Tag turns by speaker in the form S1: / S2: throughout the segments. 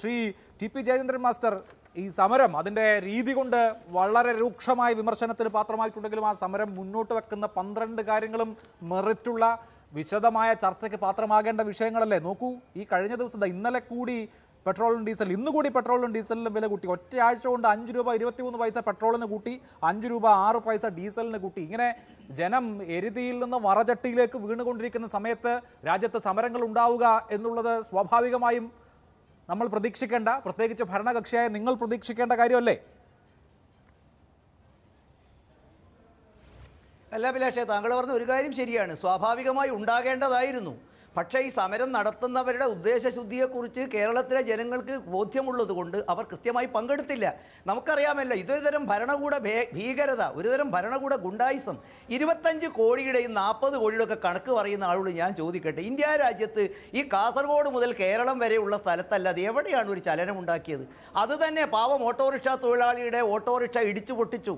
S1: Shri T P Jayachandran master ഈ സമരം അതിൻ്റെ രീതി കൊണ്ട് വളരെ രൂക്ഷമായ വിമർശനത്തിന് പാത്രമായിട്ടുണ്ടെങ്കിലും ആ സമരം മുന്നോട്ട് വെക്കുന്ന പന്ത്രണ്ട് കാര്യങ്ങളും മെറിറ്റുള്ള വിശദമായ ചർച്ചയ്ക്ക് പാത്രമാകേണ്ട വിഷയങ്ങളല്ലേ നോക്കൂ ഈ കഴിഞ്ഞ ദിവസം ഇന്നലെ കൂടി പെട്രോളും ഡീസൽ ഇന്ന് കൂടി പെട്രോളിനും ഡീസലിനും വില കൂട്ടി ഒറ്റയാഴ്ച കൊണ്ട് അഞ്ച് രൂപ മൂന്ന് പൈസ പെട്രോളിന് കൂട്ടി അഞ്ച് രൂപ ആറ് പൈസ ഡീസലിന് കൂട്ടി ഇങ്ങനെ ജനം എരുതിയിൽ നിന്ന് വറചട്ടിയിലേക്ക് വീണുകൊണ്ടിരിക്കുന്ന സമയത്ത് രാജ്യത്ത് സമരങ്ങൾ ഉണ്ടാവുക എന്നുള്ളത് സ്വാഭാവികമായും നമ്മൾ പ്രതീക്ഷിക്കേണ്ട പ്രത്യേകിച്ച് ഭരണകക്ഷിയായ നിങ്ങൾ പ്രതീക്ഷിക്കേണ്ട കാര്യമല്ലേ അല്ല അഭിലാഷേ താങ്കൾ പറഞ്ഞ ഒരു കാര്യം ശരിയാണ് സ്വാഭാവികമായി
S2: ഉണ്ടാകേണ്ടതായിരുന്നു പക്ഷേ ഈ സമരം നടത്തുന്നവരുടെ ഉദ്ദേശശുദ്ധിയെക്കുറിച്ച് കേരളത്തിലെ ജനങ്ങൾക്ക് ബോധ്യമുള്ളതുകൊണ്ട് അവർ കൃത്യമായി പങ്കെടുത്തില്ല നമുക്കറിയാമല്ലോ തരം ഭരണകൂട ഭീകരത ഒരുതരം ഭരണകൂട ഗുണ്ടായിസം ഇരുപത്തഞ്ച് കോടിയുടെയും നാൽപ്പത് കോടിയുടെയൊക്കെ കണക്ക് പറയുന്ന ആളോട് ഞാൻ ചോദിക്കട്ടെ ഇന്ത്യ രാജ്യത്ത് ഈ കാസർഗോഡ് മുതൽ കേരളം വരെയുള്ള സ്ഥലത്തല്ലാതെ എവിടെയാണ് ഒരു ചലനം ഉണ്ടാക്കിയത് അതുതന്നെ പാവം ഓട്ടോറിക്ഷ തൊഴിലാളിയുടെ ഓട്ടോറിക്ഷ ഇടിച്ചു പൊട്ടിച്ചു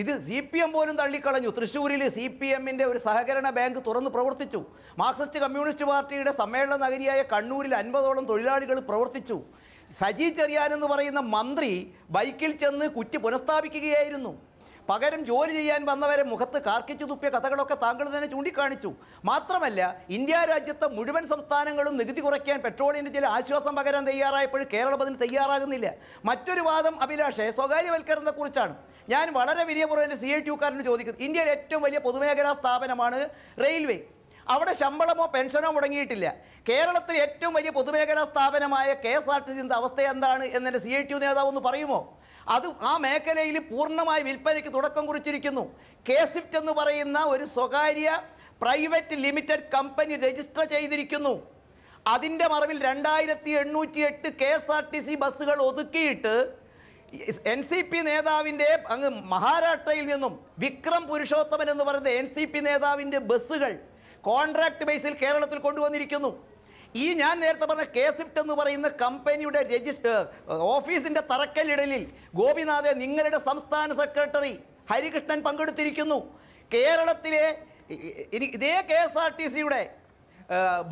S2: ഇത് സി പി എം പോലും തള്ളിക്കളഞ്ഞു തൃശ്ശൂരിൽ സി പി എമ്മിൻ്റെ ഒരു സഹകരണ ബാങ്ക് തുറന്ന് പ്രവർത്തിച്ചു മാർക്സിസ്റ്റ് കമ്മ്യൂണിസ്റ്റ് പാർട്ടിയുടെ സമ്മേളന നഗരിയായ കണ്ണൂരിൽ അൻപതോളം തൊഴിലാളികൾ പ്രവർത്തിച്ചു സജി ചെറിയാൻ എന്ന് പറയുന്ന മന്ത്രി ബൈക്കിൽ ചെന്ന് കുറ്റി പുനഃസ്ഥാപിക്കുകയായിരുന്നു പകരം ജോലി ചെയ്യാൻ വന്നവരെ മുഖത്ത് കാർക്കിച്ചു തുപ്പിയ കഥകളൊക്കെ താങ്കൾ തന്നെ ചൂണ്ടിക്കാണിച്ചു മാത്രമല്ല ഇന്ത്യ രാജ്യത്തെ മുഴുവൻ സംസ്ഥാനങ്ങളും നികുതി കുറയ്ക്കാൻ പെട്രോളിയത്തിന് ചില ആശ്വാസം പകരാൻ തയ്യാറായപ്പോൾ കേരളം അതിന് തയ്യാറാകുന്നില്ല മറ്റൊരു വാദം അഭിലാഷെ സ്വകാര്യവൽക്കരണത്തെക്കുറിച്ചാണ് ഞാൻ വളരെ വലിയ പുറമെ സി ഐ ടിയുക്കാരന് ചോദിക്കുന്നു ഇന്ത്യയിലെ ഏറ്റവും വലിയ പൊതുമേഖലാ സ്ഥാപനമാണ് റെയിൽവേ അവിടെ ശമ്പളമോ പെൻഷനോ മുടങ്ങിയിട്ടില്ല കേരളത്തിലെ ഏറ്റവും വലിയ പൊതുമേഖലാ സ്ഥാപനമായ കെ എസ് ആർ ടി സിൻ്റെ അവസ്ഥ എന്താണ് എന്നെ സി ഐ ടി നേതാവ് ഒന്ന് പറയുമോ അത് ആ മേഖലയിൽ പൂർണ്ണമായി വിൽപ്പനയ്ക്ക് തുടക്കം കുറിച്ചിരിക്കുന്നു കെ സിഫ്റ്റ് എന്ന് പറയുന്ന ഒരു സ്വകാര്യ പ്രൈവറ്റ് ലിമിറ്റഡ് കമ്പനി രജിസ്റ്റർ ചെയ്തിരിക്കുന്നു അതിൻ്റെ മറവിൽ രണ്ടായിരത്തി എണ്ണൂറ്റി എട്ട് K S R T C ബസ്സുകൾ ഒതുക്കിയിട്ട് എൻ സി പി നേതാവിൻ്റെ അങ്ങ് മഹാരാഷ്ട്രയിൽ നിന്നും വിക്രം പുരുഷോത്തമൻ എന്ന് പറയുന്ന എൻ സി പി നേതാവിൻ്റെ ബസ്സുകൾ കോൺട്രാക്ട് ബേസിൽ കേരളത്തിൽ കൊണ്ടുവന്നിരിക്കുന്നു ഈ ഞാൻ നേരത്തെ പറഞ്ഞ കേസിഫ്റ്റ് എന്ന് പറയുന്ന കമ്പനിയുടെ രജിസ്റ്റർ ഓഫീസിൻ്റെ തറക്കല്ലിടലിൽ ഗോപിനാഥെ നിങ്ങളുടെ സംസ്ഥാന സെക്രട്ടറി ഹരികൃഷ്ണൻ പങ്കെടുത്തിരിക്കുന്നു കേരളത്തിലെ ഇതേ കെ എസ് ആർ ടി സിയുടെ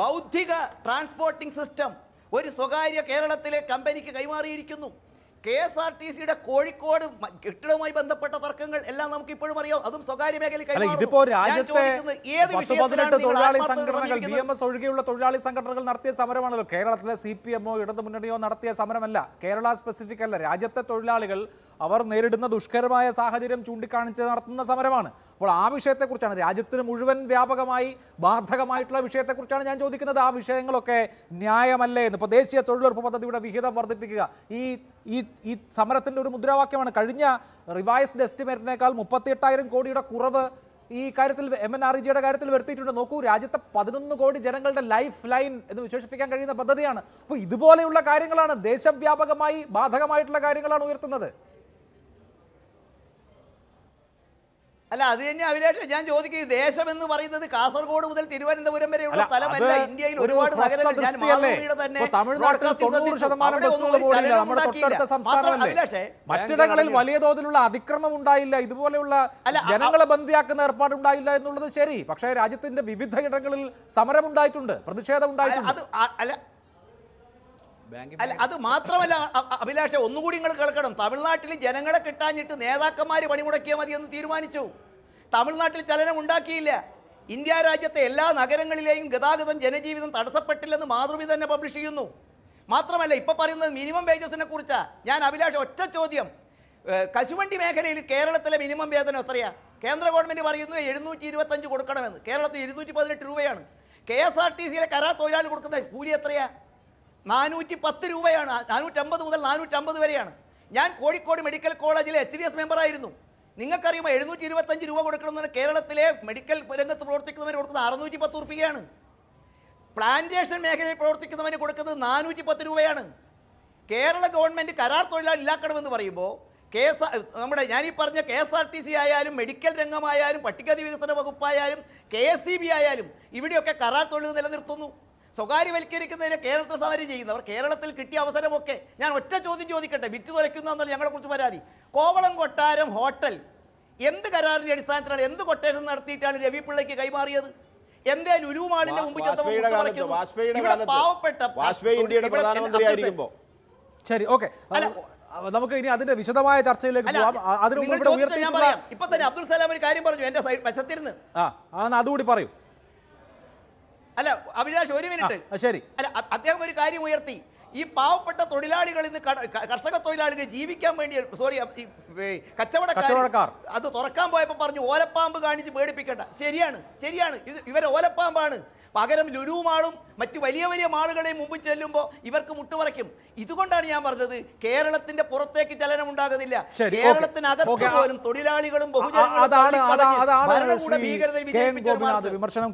S2: ബൗദ്ധിക ട്രാൻസ്പോർട്ടിംഗ് സിസ്റ്റം ഒരു സ്വകാര്യ കേരളത്തിലെ കമ്പനിക്ക് കൈമാറിയിരിക്കുന്നു കെ എസ് ആർ ടി സിയുടെ കോഴിക്കോട് കെട്ടിടവുമായി ബന്ധപ്പെട്ട തർക്കങ്ങൾ എല്ലാം നമുക്ക് ഇപ്പോഴും അറിയാം അതും സ്വകാര്യ മേഖലയിൽ രാജ്യത്തെ സംഘടനകൾ ബി എം എസ്
S1: ഒഴികെയുള്ള തൊഴിലാളി സംഘടനകൾ നടത്തിയ സമരമാണല്ലോ കേരളത്തിലെ സി പി എമ്മോ ഇടതു മുന്നണിയോ നടത്തിയ സമരമല്ല കേരള സ്പെസിഫിക് അല്ല രാജ്യത്തെ തൊഴിലാളികൾ അവർ നേരിടുന്ന ദുഷ്കരമായ സാഹചര്യം ചൂണ്ടിക്കാണിച്ച് നടത്തുന്ന സമരമാണ് അപ്പോൾ ആ വിഷയത്തെക്കുറിച്ചാണ് രാജ്യത്തിന് മുഴുവൻ വ്യാപകമായി ബാധകമായിട്ടുള്ള വിഷയത്തെക്കുറിച്ചാണ് ഞാൻ ചോദിക്കുന്നത് ആ വിഷയങ്ങളൊക്കെ ന്യായമല്ലേ എന്ന് ഇപ്പോൾ ദേശീയ തൊഴിലുറപ്പ് പദ്ധതിയുടെ വിഹിതം വർദ്ധിപ്പിക്കുക ഈ ഈ ഈ സമരത്തിൻ്റെ ഒരു മുദ്രാവാക്യമാണ് കഴിഞ്ഞ റിവൈസ്ഡ് എസ്റ്റിമേറ്റിനേക്കാൾ മുപ്പത്തിയെട്ടായിരം കോടിയുടെ കുറവ് ഈ കാര്യത്തിൽ എം എൻ ആർ ജിയുടെ കാര്യത്തിൽ വരുത്തിയിട്ടുണ്ട് നോക്കൂ രാജ്യത്തെ പതിനൊന്ന് കോടി ജനങ്ങളുടെ ലൈഫ് ലൈൻ എന്ന് വിശേഷിപ്പിക്കാൻ കഴിയുന്ന പദ്ധതിയാണ് അപ്പോൾ ഇതുപോലെയുള്ള കാര്യങ്ങളാണ് ദേശവ്യാപകമായി ബാധകമായിട്ടുള്ള കാര്യങ്ങളാണ് ഉയർത്തുന്നത്
S2: അല്ല അത് തന്നെ അഭിലാഷ് ഞാൻ ഈ ദേശം എന്ന് പറയുന്നത് കാസർഗോഡ് മുതൽ തിരുവനന്തപുരം വരെയുള്ള സ്ഥലമല്ല ഇന്ത്യയിൽ ഒരുപാട് മറ്റിടങ്ങളിൽ
S1: വലിയ തോതിലുള്ള അതിക്രമം ഉണ്ടായില്ല ഇതുപോലെയുള്ള ജനങ്ങളെ ബന്ധിയാക്കുന്ന ഏർപ്പാടുണ്ടായില്ല എന്നുള്ളത് ശരി പക്ഷേ രാജ്യത്തിന്റെ വിവിധ ഇടങ്ങളിൽ സമരം ഉണ്ടായിട്ടുണ്ട് പ്രതിഷേധം ഉണ്ടായിട്ടുണ്ട്
S2: അല്ല അത് മാത്രമല്ല അഭിലാഷ ഒന്നുകൂടി നിങ്ങൾ കേൾക്കണം തമിഴ്നാട്ടിൽ ജനങ്ങളെ കിട്ടാഞ്ഞിട്ട് നേതാക്കന്മാർ പണിമുടക്കിയാൽ മതി എന്ന് തീരുമാനിച്ചു തമിഴ്നാട്ടിൽ ചലനം ഉണ്ടാക്കിയില്ല ഇന്ത്യ രാജ്യത്തെ എല്ലാ നഗരങ്ങളിലെയും ഗതാഗതം ജനജീവിതം തടസ്സപ്പെട്ടില്ലെന്ന് മാതൃഭി തന്നെ പബ്ലിഷ് ചെയ്യുന്നു മാത്രമല്ല ഇപ്പം പറയുന്നത് മിനിമം വേജസിനെ കുറിച്ചാണ് ഞാൻ അഭിലാഷം ഒറ്റ ചോദ്യം കശുവണ്ടി മേഖലയിൽ കേരളത്തിലെ മിനിമം വേതനം എത്രയാണ് കേന്ദ്ര ഗവൺമെൻറ് പറയുന്നു എഴുന്നൂറ്റി ഇരുപത്തഞ്ച് കൊടുക്കണമെന്ന് കേരളത്തിൽ ഇരുന്നൂറ്റി പതിനെട്ട് രൂപയാണ് കെ എസ് ആർ ടി സിയിലെ കരാർ തൊഴിലാളി കൊടുക്കുന്ന കൂലി എത്രയാണ് നാനൂറ്റി പത്ത് രൂപയാണ് നാനൂറ്റമ്പത് മുതൽ നാനൂറ്റമ്പത് വരെയാണ് ഞാൻ കോഴിക്കോട് മെഡിക്കൽ കോളേജിലെ എച്ച് ഡി എസ് മെമ്പറായിരുന്നു നിങ്ങൾക്കറിയുമ്പോൾ എഴുന്നൂറ്റി ഇരുപത്തഞ്ച് രൂപ കൊടുക്കണമെന്ന് കേരളത്തിലെ മെഡിക്കൽ രംഗത്ത് പ്രവർത്തിക്കുന്നവർ കൊടുക്കുന്നത് അറുന്നൂറ്റി പത്ത് രൂപയാണ് പ്ലാന്റേഷൻ മേഖലയിൽ പ്രവർത്തിക്കുന്നവന് കൊടുക്കുന്നത് നാനൂറ്റി പത്ത് രൂപയാണ് കേരള ഗവൺമെൻറ് കരാർ തൊഴിലാളി ഇല്ലാക്കണമെന്ന് പറയുമ്പോൾ കെ എസ് നമ്മുടെ ഞാനീ പറഞ്ഞ K S R T C ആയാലും മെഡിക്കൽ രംഗമായാലും പട്ടികജാതി വികസന വകുപ്പായാലും കെ എസ് സി ബി ആയാലും ഇവിടെയൊക്കെ കരാർ തൊഴിൽ നിലനിർത്തുന്നു സ്വകാര്യവൽക്കരിക്കുന്നതിന് കേരളത്തിൽ സമരം ചെയ്യുന്നവർ കേരളത്തിൽ കിട്ടിയ അവസരമൊക്കെ ഞാൻ ഒറ്റ ചോദ്യം ചോദിക്കട്ടെ വിറ്റ് തുലയ്ക്കുന്നു എന്നുള്ള ഞങ്ങളെക്കുറിച്ച് പരാതി കോവളം കൊട്ടാരം ഹോട്ടൽ എന്ത് കരാറിൻ്റെ അടിസ്ഥാനത്തിലാണ് എന്ത് കൊട്ടേഷൻ നടത്തിയിട്ടാണ് രവി പിള്ളയ്ക്ക് കൈമാറിയത് പാവപ്പെട്ട
S1: ശരി ഓക്കെ നമുക്ക് ഇനി അതിന്റെ വിശദമായ ചർച്ചയിലേക്ക് പോവാം അതിന് മുമ്പ് ഇപ്പൊ തന്നെ
S2: അബ്ദുൽ സലാം ഒരു കാര്യം പറഞ്ഞു എന്റെ വശത്തിരുന്ന്
S1: ആ അതുകൂടി പറയൂ
S2: അല്ല അഭിലാഷ് ഒരു മിനിറ്റ് ശരി അല്ല അദ്ദേഹം ഒരു കാര്യം ഉയർത്തി ഈ പാവപ്പെട്ട തൊഴിലാളികൾ ഇന്ന് കർഷക തൊഴിലാളികൾ ജീവിക്കാൻ വേണ്ടി സോറി കച്ചവടക്കാർ അത് തുറക്കാൻ പോയപ്പോൾ പറഞ്ഞു ഓലപ്പാമ്പ് കാണിച്ച് പേടിപ്പിക്കേണ്ട ശരിയാണ് ശരിയാണ് ഇവർ ഓലപ്പാമ്പാണ് പകരം ലുരുമാളും മറ്റു വലിയ വലിയ മാളുകളെയും മുമ്പ് ചെല്ലുമ്പോൾ ഇവർക്ക് മുട്ടുമറയ്ക്കും ഇതുകൊണ്ടാണ് ഞാൻ പറഞ്ഞത് കേരളത്തിന്റെ പുറത്തേക്ക് ചലനം ഉണ്ടാകുന്നില്ല കേരളത്തിനകത്ത് പോലും തൊഴിലാളികളും ബഹുജനങ്ങളും ഭീകരതയിൽ വിജയിപ്പിച്ചൊരു